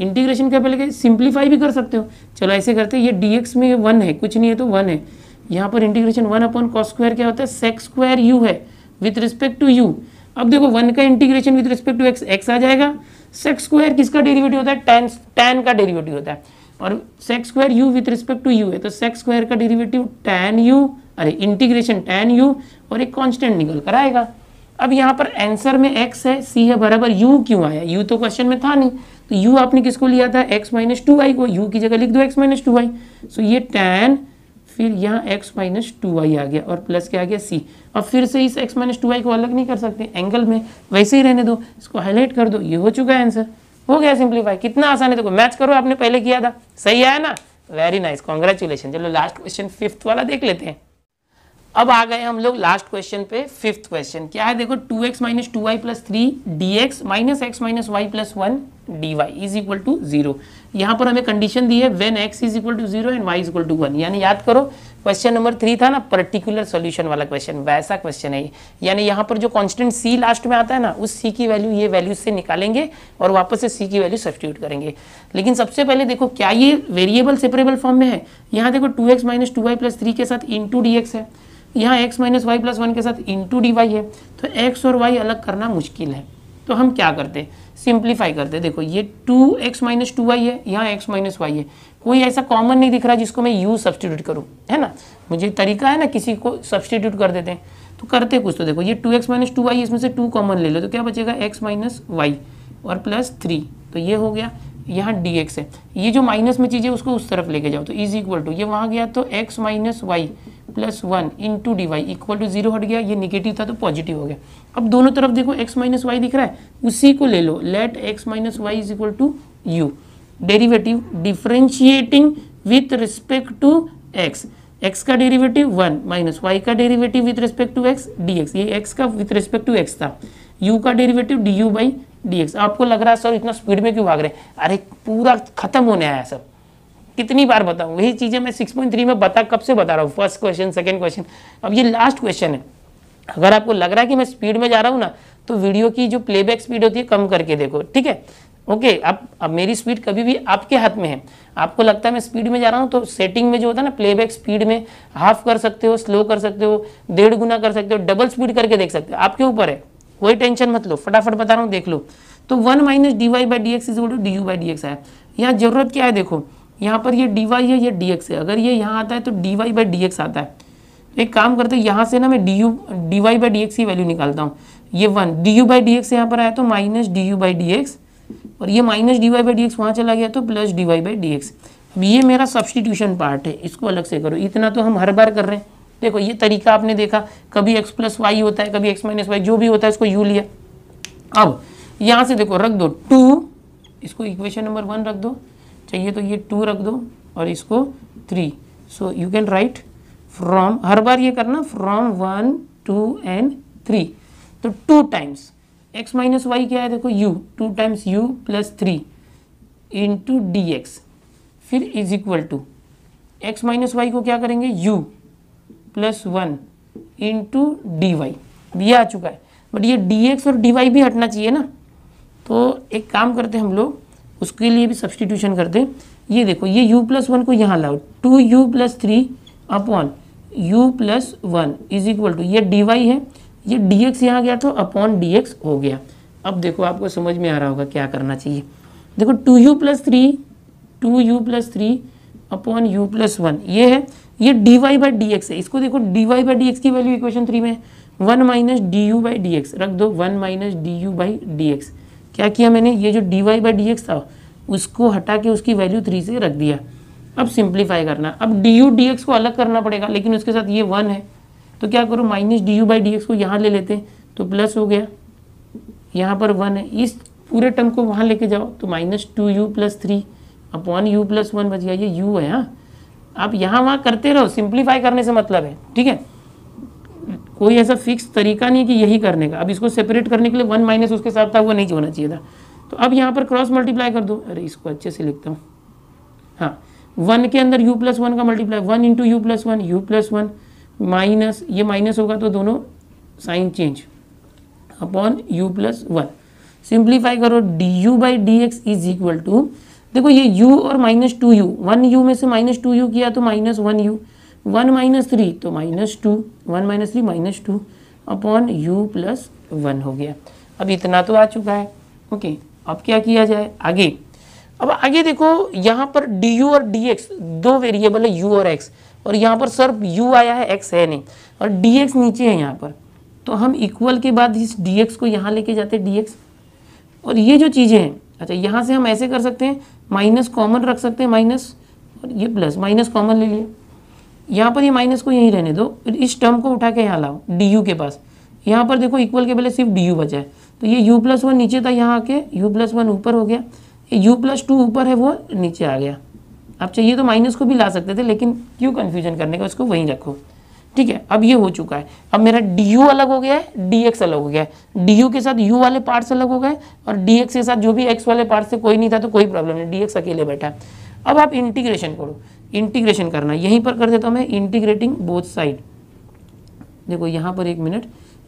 S1: इंटीग्रेशन क्या पहले सिंप्लीफाई भी कर सकते हो चलो ऐसे करते ये डी एक्स में वन है कुछ नहीं है तो वन है यहाँ पर integration one upon cos square क्या होता है सेक्स स्क्वायर यू है विथ रिस्पेक्ट टू यू अब देखो वन का integration with respect to x x आ जाएगा सेक्स स्क्वायर किसका डेरिवेटिव होता है टेन टेन का डेरिवेटिव होता है और sec square u with respect to u है तो सेक्स स्क्वायर का डेरिवेटिव टेन यू अरे इंटीग्रेशन टेन यू और एक कॉन्स्टेंट निकल कर आएगा अब यहाँ पर आंसर में x है c है बराबर u क्यों आया u तो क्वेश्चन में था नहीं तो u आपने किसको लिया था x माइनस टू आई को u की जगह लिख दो x minus two y so ये tan फिर यहाँ x माइनस टू आई आ गया और प्लस क्या आ गया c अब फिर से इस x माइनस टू आई को अलग नहीं कर सकते एंगल में वैसे ही रहने दो इसको हाईलाइट कर दो ये हो चुका है आंसर हो गया सिंप्लीफाई कितना आसान है देखो मैच करो आपने पहले किया था सही आया ना वेरी नाइस कॉन्ग्रेचुलेशन चलो लास्ट क्वेश्चन फिफ्थ वाला देख लेते हैं अब आ गए हम लोग लास्ट क्वेश्चन पे फिफ्थ क्वेश्चन क्या है देखो two x minus two y plus three d x minus x minus y plus one d y is equal to zero यहाँ पर हमें कंडीशन दी है when x is equal to zero and y is equal to one यानी याद करो question number three था ना पर्टिकुलर सोल्यूशन वाला क्वेश्चन वैसा क्वेश्चन है यानी यहाँ पर जो कॉन्स्टेंट सी लास्ट में आता है ना उस सी की वैल्यू ये वैल्यू से निकालेंगे और वापस से सी की वैल्यू सब्सटीट्यूट करेंगे लेकिन सबसे पहले देखो क्या ये वेरिएबल सेपरेबल फॉर्म में है यहाँ देखो two x minus two y plus three के साथ इन टू डी एक्स है यहाँ x minus y plus one के साथ इंटू डी वाई है तो x और y अलग करना मुश्किल है तो हम क्या करते हैं सिंप्लीफाई करते हैं देखो ये two x minus two y है यहाँ एक्स माइनस वाई है कोई ऐसा कॉमन नहीं दिख रहा जिसको मैं यू सब्सटीट्यूट करूँ है ना मुझे तरीका है ना किसी को सब्सटीट्यूट कर देते हैं तो करते कुछ तो देखो ये two x minus two y इसमें से टू कॉमन ले लो तो क्या बचेगा एक्स माइनस वाई और प्लस थ्री तो ये हो गया यहाँ डी एक्स है ये जो माइनस में चीज़ है उसको उस तरफ लेके जाओ तो इज इक्वल टू ये वहाँ गया तो x minus y plus one into d y equal to zero हट गया ये निगेटिव था तो पॉजिटिव हो गया अब दोनों तरफ देखो एक्स माइनस वाई दिख रहा है उसी को ले लो let x minus y is equal to u derivative differentiating with respect to x x का डेरीवेटिव वन माइनस वाई का derivative with respect to x d x ये एक्स का विथ रिस्पेक्ट टू एक्स था u का derivative d u by d x आपको लग रहा है सर इतना स्पीड में क्यों भाग रहे हैं अरे पूरा खत्म होने आया सब कितनी बार बताऊँ वही चीज़ें मैं सिक्स पॉइंट थ्री में बता कब से बता रहा हूँ फर्स्ट क्वेश्चन सेकेंड क्वेश्चन अब ये लास्ट क्वेश्चन है अगर आपको लग रहा है कि मैं स्पीड में जा रहा हूँ ना तो वीडियो की जो प्लेबैक स्पीड होती है कम करके देखो ठीक है ओके okay, अब अब मेरी स्पीड कभी भी आपके हाथ में है आपको लगता है मैं स्पीड में जा रहा हूँ तो सेटिंग में जो होता है ना प्लेबैक स्पीड में हाफ कर सकते हो स्लो कर सकते हो डेढ़ गुना कर सकते हो डबल स्पीड करके देख सकते हो आपके ऊपर है कोई टेंशन मत लो फटाफट बता रहा हूँ देख लो तो one minus d y by d x is d u by d x आया यहाँ जरूरत क्या है देखो यहाँ पर ये डी वाई है ये डी एक्स है अगर ये यहाँ आता है तो d y by d x आता है एक काम करते हैं यहाँ से ना मैं d u d y by d x की वैल्यू निकालता हूँ ये one d u by d x यहाँ पर आया तो minus d u by d x और ये minus d y by d x वहाँ चला गया तो plus d y by d x अब ये मेरा सब्सटीट्यूशन पार्ट है इसको अलग से करो इतना तो हम हर बार कर रहे हैं देखो ये तरीका आपने देखा कभी एक्स प्लस वाई होता है कभी एक्स माइनस वाई जो भी होता है इसको यू लिया अब यहाँ से देखो रख दो टू इसको इक्वेशन नंबर वन रख दो चाहिए तो ये टू रख दो और इसको three so you can write from हर बार ये करना from one two and three तो two times x minus y क्या है देखो u two times u plus three into d x फिर is equal to x minus y को क्या करेंगे u plus one into d y ये आ चुका है बट ये डी एक्स और डी वाई भी हटना चाहिए ना तो एक काम करते हम लोग उसके लिए भी सब्सटीट्यूशन करते हैं ये देखो ये u प्लस वन को यहाँ लाओ two u plus three upon u plus one is equal to ये डी वाई है ये डी एक्स यहाँ गया तो अपॉन डी एक्स हो गया अब देखो आपको समझ में आ रहा होगा क्या करना चाहिए देखो two u plus three two u plus three upon u plus one ये है ये d y by d x है इसको देखो d y by d x की वैल्यू इक्वेशन थ्री में one minus d u by d x रख दो one minus d u by d x क्या किया मैंने ये जो d y by d x था उसको हटा के उसकी वैल्यू थ्री से रख दिया अब सिंप्लीफाई करना अब डी यू डी एक्स को अलग करना पड़ेगा लेकिन उसके साथ ये वन है तो क्या करो minus d u by d x को यहाँ ले लेते हैं तो प्लस हो गया यहाँ पर वन है इस पूरे टर्म को वहाँ लेके जाओ तो minus two u plus three upon u plus one बच गया ये यू है हाँ आप यहाँ वहाँ करते रहो सिंप्लीफाई करने से मतलब है ठीक है कोई ऐसा फिक्स तरीका नहीं कि यही करने का अब इसको सेपरेट करने के लिए वन माइनस उसके साथ था वो नहीं होना चाहिए था तो अब यहाँ पर क्रॉस मल्टीप्लाई कर दो अरे इसको अच्छे से लिखता हूँ हाँ वन के अंदर यू प्लस वन का multiply one into u plus one u plus one minus ये माइनस होगा तो दोनों sign change upon u plus one simplify करो d u by d x is equal to देखो ये u और minus two u one u में से माइनस टू यू किया तो minus one u one minus three तो minus two one minus three minus two upon u plus one हो गया अब इतना तो आ चुका है ओके अब क्या किया जाए आगे अब आगे देखो यहाँ पर डी यू और डी एक्स दो वेरिएबल है यू और एक्स और यहाँ पर सर यू आया है एक्स है नहीं और डी एक्स नीचे है यहाँ पर तो हम इक्वल के बाद इस डी एक्स को यहाँ लेके जाते डी एक्स और ये जो चीज़ें हैं अच्छा यहाँ से हम ऐसे कर सकते हैं माइनस कॉमन रख सकते हैं माइनस और ये प्लस माइनस कॉमन ले लिया यहाँ पर ये माइनस को यहीं रहने दो इस टर्म को उठा के यहाँ लाओ डी यू के पास यहाँ पर देखो इक्वल के पहले सिर्फ डी यू बचा है तो ये यू प्लस वन नीचे था यहाँ आके यू प्लस वन ऊपर हो गया यू प्लस टू ऊपर है वो नीचे आ गया आप चाहिए तो माइनस को भी ला सकते थे लेकिन क्यों कन्फ्यूजन करने का उसको वहीं रखो ठीक है अब ये हो चुका है अब मेरा डी यू अलग हो गया है डी एक्स अलग हो गया है डी यू के साथ यू वाले पार्ट्स अलग हो गए और डी एक्स के साथ जो भी एक्स वाले पार्ट से कोई नहीं था तो कोई प्रॉब्लम नहीं डी एक्स अकेले बैठा है अब आप इंटीग्रेशन करो इंटीग्रेशन करना यहीं पर कर देता हूँ मैं इंटीग्रेटिंग बोथ साइड देखो यहाँ पर एक मिनट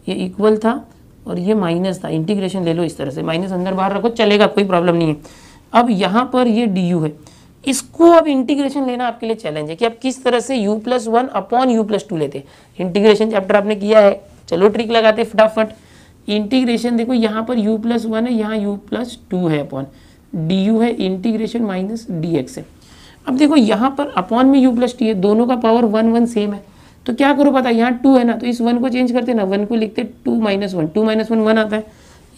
S1: ये इक्वल था और ये माइनस था इंटीग्रेशन ले लो इस तरह से माइनस अंदर बाहर रखो चलेगा कोई प्रॉब्लम नहीं है अब यहाँ पर ये डी है इसको अब इंटीग्रेशन लेना आपके लिए चैलेंज है कि आप किस तरह से u plus one upon u plus two लेते हैं इंटीग्रेशन चैप्टर आपने किया है चलो ट्रिक लगाते फटाफट इंटीग्रेशन देखो यहाँ पर यू प्लस वन है यहाँ यू प्लस टू है अपॉन डी है इंटीग्रेशन माइनस डी है अब देखो यहाँ पर अपॉन में यू प्लस टी है दोनों का पावर वन वन सेम है तो क्या करो पता यहाँ टू है ना तो इस वन को चेंज करते ना वन को लिखते two minus one two minus one one आता है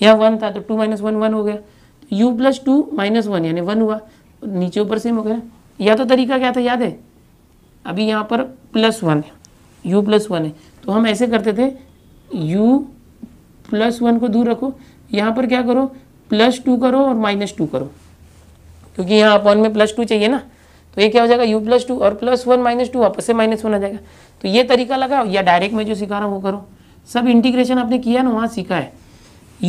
S1: यहाँ वन था तो टू माइनस वन वन हो गया तो u plus two minus one यानी वन हुआ नीचे ऊपर सेम हो गया या तो तरीका क्या था याद है अभी यहाँ पर प्लस वन है यू प्लस वन है तो हम ऐसे करते थे यू प्लस वन को दूर रखो यहाँ पर क्या करो प्लस टू करो और माइनस टू करो क्योंकि यहाँ अपॉन में प्लस टू चाहिए ना तो ये क्या हो जाएगा u प्लस टू और प्लस वन माइनस टू वापस से माइनस वन आ जाएगा तो ये तरीका लगाओ या डायरेक्ट में जो सिखा रहा हूँ वो करो सब इंटीग्रेशन आपने किया ना वहाँ सीखा है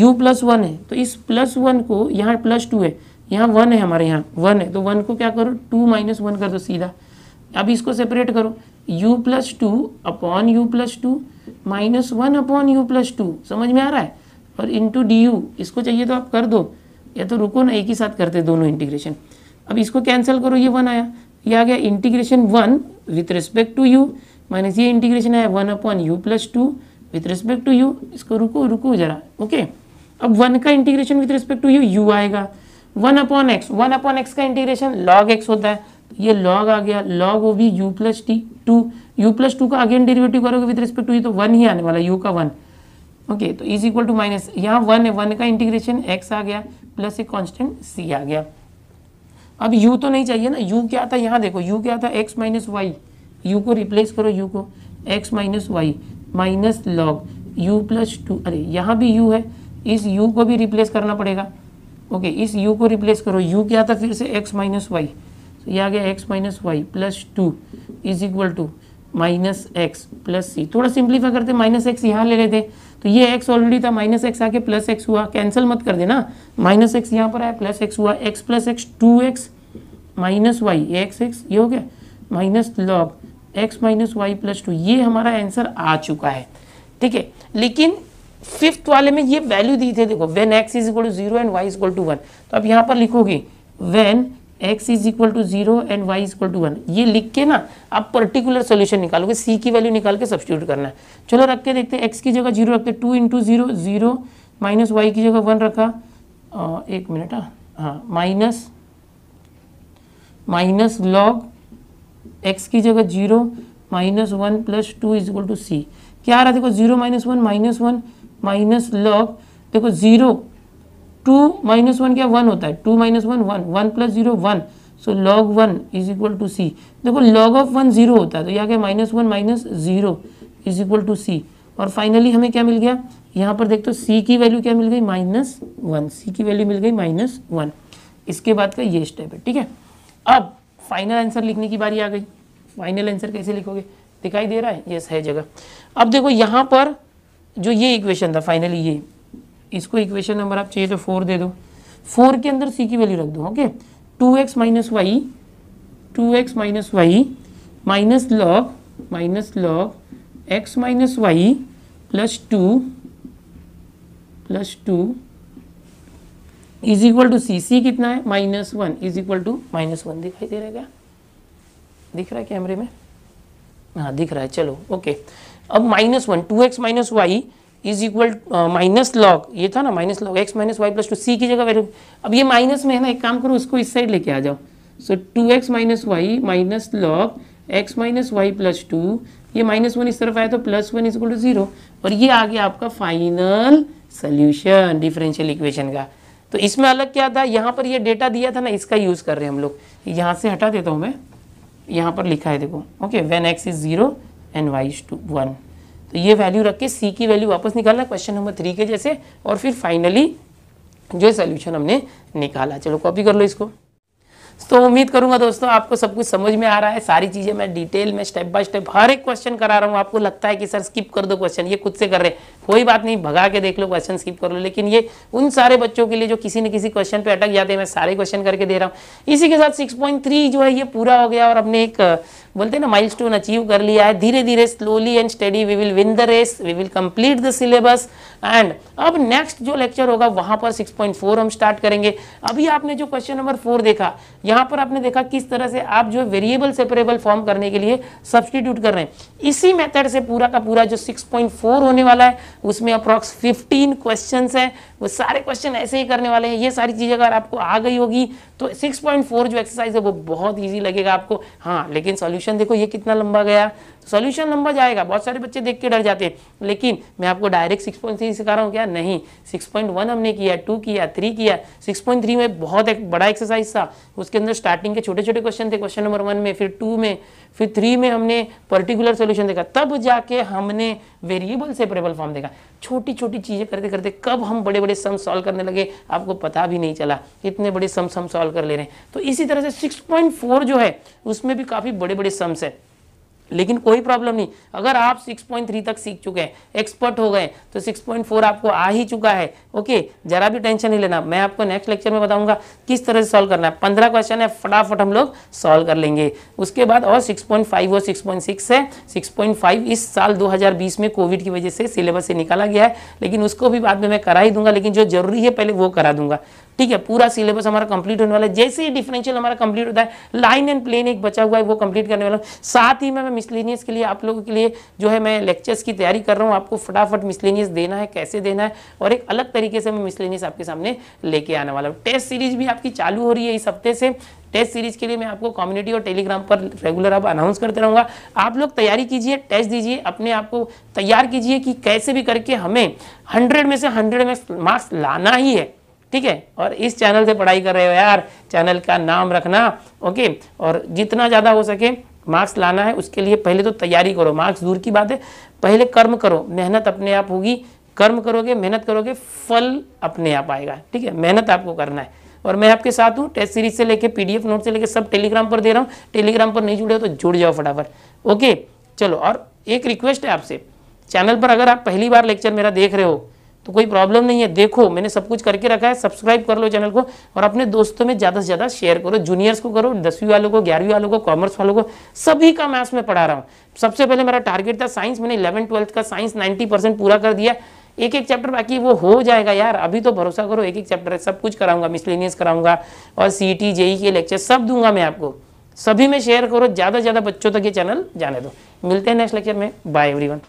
S1: u प्लस वन है तो इस प्लस वन को यहाँ प्लस टू है यहाँ वन है हमारे यहाँ वन है तो वन को क्या करो टू माइनस वन कर दो सीधा अब इसको सेपरेट करो u plus two upon u plus two minus one upon u plus two समझ में आ रहा है और इंटू डी इसको चाहिए तो आप कर दो या तो रुको ना एक ही साथ करते दोनों इंटीग्रेशन अब इसको कैंसिल करो ये वन आया ये आ गया integration one with respect to u minus ये इंटीग्रेशन आया one upon u plus two with respect to u इसको रुको रुको जरा ओके अब वन का integration with respect to u u आएगा one upon x one upon x का इंटीग्रेशन लॉग एक्स होता है ये लॉग आ गया लॉग वो भी u plus t two u plus two का अगेन डेरिवेटिव करोगे विथ रिस्पेक्ट टू यू तो वन ही आने वाला यू का वन ओके okay, तो इज इक्वल टू माइनस यहाँ वन है वन का इंटीग्रेशन एक्स आ गया प्लस एक कॉन्स्टेंट सी आ गया अब यू तो नहीं चाहिए ना यू क्या था यहाँ देखो यू क्या था एक्स माइनस वाई यू को रिप्लेस करो यू को x minus y minus log u plus two अरे यहाँ भी यू है इस यू को भी रिप्लेस करना पड़ेगा ओके इस यू को रिप्लेस करो यू क्या था फिर से एक्स माइनस वाई तो ये आ गया x minus y plus two is equal to minus x plus c थोड़ा सिंप्लीफाई करते माइनस एक्स यहाँ ले लेते तो ये एक्स ऑलरेडी था माइनस एक्स आके प्लस एक्स हुआ कैंसिल मत कर देना माइनस एक्स यहाँ पर आया प्लस एक्स हुआ x plus x two x minus y x x ये हो गया minus log x minus y plus two ये हमारा आंसर आ चुका है ठीक है लेकिन फिफ्थ वाले में ये वैल्यू दी थी देखो when x is equal to zero and y is equal to one तो अब यहाँ पर लिखोगे when x is equal to zero and y is equal to one ये लिख के ना आप पर्टिकुलर सोल्यूशन निकालोगे c की वैल्यू निकाल के सब्सिट्यूट करना है चलो रख के देखते हैं x की जगह जीरो रखते two into zero zero minus y की जगह वन रखा आ, एक मिनट हाँ माइनस माइनस लॉग एक्स की जगह zero minus one plus two is equal to c क्या आ रहा है देखो zero minus one minus one minus log देखो जीरो टू माइनस वन क्या वन होता है two minus one one one plus zero one so log one is equal to c देखो लॉग ऑफ वन जीरो होता है तो यहाँ क्या minus one minus zero is equal to c और फाइनली हमें क्या मिल गया यहाँ पर देख तो सी की वैल्यू क्या मिल गई माइनस वन सी की वैल्यू मिल गई माइनस वन इसके बाद का ये स्टेप है ठीक है अब फाइनल आंसर लिखने की बारी आ गई फाइनल आंसर कैसे लिखोगे दिखाई दे रहा है यस है जगह अब देखो यहाँ पर जो ये इक्वेशन था फाइनली ये इसको इक्वेशन नंबर आप चाहिए तो फोर दे दो फोर के अंदर सी की वैल्यू रख दो okay two x minus y two x minus y minus log minus log x minus y plus two plus two is equal to c c कितना है minus one is equal to minus one दिखाई दे रहा है क्या दिख रहा है कैमरे में हाँ दिख रहा है चलो ओके अब minus one two x minus y is equal minus log ये था ना minus log x minus y plus two c की जगह वैल्यू अब ये माइनस में है ना एक काम करो उसको इस साइड लेके आ जाओ so two x minus y minus log x minus y plus two ये माइनस वन इस तरफ आया तो plus one is equal to zero और ये आ गया आपका फाइनल सोल्यूशन डिफरेंशियल इक्वेशन का तो इसमें अलग क्या था यहाँ पर ये डेटा दिया था ना इसका यूज़ कर रहे हैं हम लोग यहाँ से हटा देता हूँ मैं यहाँ पर लिखा है देखो okay when x is zero and y is to one तो ये वैल्यू रख के सी की वैल्यू वापस निकालना क्वेश्चन नंबर थ्री के जैसे और फिर फाइनली जो है सोल्यूशन हमने निकाला चलो कॉपी कर लो इसको तो उम्मीद करूंगा दोस्तों आपको सब कुछ समझ में आ रहा है सारी चीज़ें मैं डिटेल में स्टेप बाय स्टेप हर एक क्वेश्चन करा रहा हूँ आपको लगता है कि सर स्किप कर दो क्वेश्चन ये खुद से कर रहे हैं कोई बात नहीं भगा के देख लो क्वेश्चन स्किप कर लो लेकिन ये उन सारे बच्चों के लिए जो किसी न किसी क्वेश्चन पे अटक जाते हैं मैं सारे क्वेश्चन करके दे रहा हूँ इसी के साथ सिक्स जो है ये पूरा हो गया और अपने एक बोलते हैं ना माइलस्टोन अचीव कर लिया है धीरे धीरे slowly and study we will win the race we will complete the syllabus and अब नेक्स्ट जो लेक्चर होगा वहां पर 6.4 हम स्टार्ट करेंगे अभी आपने जो क्वेश्चन नंबर फोर देखा यहाँ पर आपने देखा किस तरह से आप जो वेरिएबल सेपरेबल फॉर्म करने के लिए सब्सटीट्यूट कर रहे हैं इसी मेथड से पूरा का पूरा जो 6.4 होने वाला है उसमें अप्रॉक्स 15 क्वेश्चन है वो सारे क्वेश्चन ऐसे ही करने वाले हैं ये सारी चीज़ें अगर आपको आ गई होगी तो सिक्स जो एक्सरसाइज है वो बहुत ईजी लगेगा आपको हाँ लेकिन सॉल्यूशन सॉल्यूशन देखो ये कितना लंबा गया सोल्यूशन लंबा जाएगा बहुत सारे बच्चे देख के डर जाते हैं लेकिन मैं आपको डायरेक्ट सिक्स पॉइंट थ्री सिखा रहा हूँ क्या नहीं सिक्स पॉइंट वन हमने किया टू किया थ्री किया सिक्स पॉइंट थ्री में बहुत एक बड़ा एक्सरसाइज था उसके अंदर स्टार्टिंग के छोटे छोटे क्वेश्चन थे क्वेश्चन नंबर वन में फिर टू में फिर थ्री में हमने पर्टिकुलर सोल्यूशन देखा तब जाके हमने वेरिएबल सेपरेबल फॉर्म देखा छोटी छोटी चीज़ें करते करते कब हम बड़े बड़े सम सॉल्व करने लगे आपको पता भी नहीं चला इतने बड़े सम सम सॉल्व कर ले रहे हैं तो इसी तरह से 6.4 जो है उसमें भी काफ़ी बड़े बड़े सम्स है लेकिन कोई प्रॉब्लम नहीं अगर आप 6.3 तक सीख चुके हैं एक्सपर्ट हो गए तो 6.4 आपको आ ही चुका है ओके जरा भी टेंशन नहीं लेना मैं आपको नेक्स्ट लेक्चर में बताऊंगा किस तरह से सॉल्व करना है पंद्रह क्वेश्चन है फटाफट हम लोग सॉल्व कर लेंगे उसके बाद और 6.5 और 6.6 है 6.5 इस साल 2020 में कोविड की वजह से सिलेबस से निकाला गया है लेकिन उसको भी बाद में मैं करा ही दूंगा लेकिन जो जरूरी है पहले वो करा दूंगा ठीक है पूरा सिलेबस हमारा कंप्लीट होने वाला है जैसे ही डिफरेंशियल हमारा कंप्लीट होता है लाइन एंड प्लेन एक बचा हुआ है वो कंप्लीट करने वाला हूँ साथ ही मैं, मैं मिसलेनियस के लिए आप लोगों के लिए जो है मैं लेक्चर्स की तैयारी कर रहा हूँ आपको फटाफट मिसलेनियस देना है कैसे देना है और एक अलग तरीके से मैं मिसलेनियस आपके सामने लेके आने वाला हूँ टेस्ट सीरीज भी आपकी चालू हो रही है इस हफ्ते से टेस्ट सीरीज के लिए मैं आपको कम्युनिटी और टेलीग्राम पर रेगुलर अब अनाउंस करते रहूँगा आप लोग तैयारी कीजिए टेस्ट दीजिए अपने आप को तैयार कीजिए कि कैसे भी करके हमें हंड्रेड में से हंड्रेड में मार्क्स लाना ही है ठीक है और इस चैनल से पढ़ाई कर रहे हो यार चैनल का नाम रखना ओके और जितना ज़्यादा हो सके मार्क्स लाना है उसके लिए पहले तो तैयारी करो मार्क्स दूर की बात है पहले कर्म करो मेहनत अपने आप होगी कर्म करोगे मेहनत करोगे फल अपने आप आएगा ठीक है मेहनत आपको करना है और मैं आपके साथ हूँ टेस्ट सीरीज से लेके पीडीएफ नोट से लेके सब टेलीग्राम पर दे रहा हूँ टेलीग्राम पर नहीं जुड़े हो तो जुड़ जाओ फटाफट ओके चलो और एक रिक्वेस्ट है आपसे चैनल पर अगर आप पहली बार लेक्चर मेरा देख रहे हो तो कोई प्रॉब्लम नहीं है देखो मैंने सब कुछ करके रखा है सब्सक्राइब कर लो चैनल को और अपने दोस्तों में ज़्यादा से ज़्यादा शेयर करो जूनियर्स को करो दसवीं वालों को ग्यारहवीं वालों को कॉमर्स वालों को सभी का मैथ्स में पढ़ा रहा हूँ सबसे पहले मेरा टारगेट था साइंस मैंने इलेवन ट्वेल्थ का साइंस नाइन्टी पूरा कर दिया एक एक चैप्टर बाकी वो हो जाएगा यार अभी तो भरोसा करो एक एक चैप्टर है सब कुछ कराऊंगा मिसलिनियस कराऊंगा और सी टी जेई के लेक्चर सब दूंगा मैं आपको सभी में शेयर करो ज़्यादा से ज़्यादा बच्चों तक ये चैनल जाने दो मिलते हैं नेक्स्ट लेक्चर में बाय एवरीवन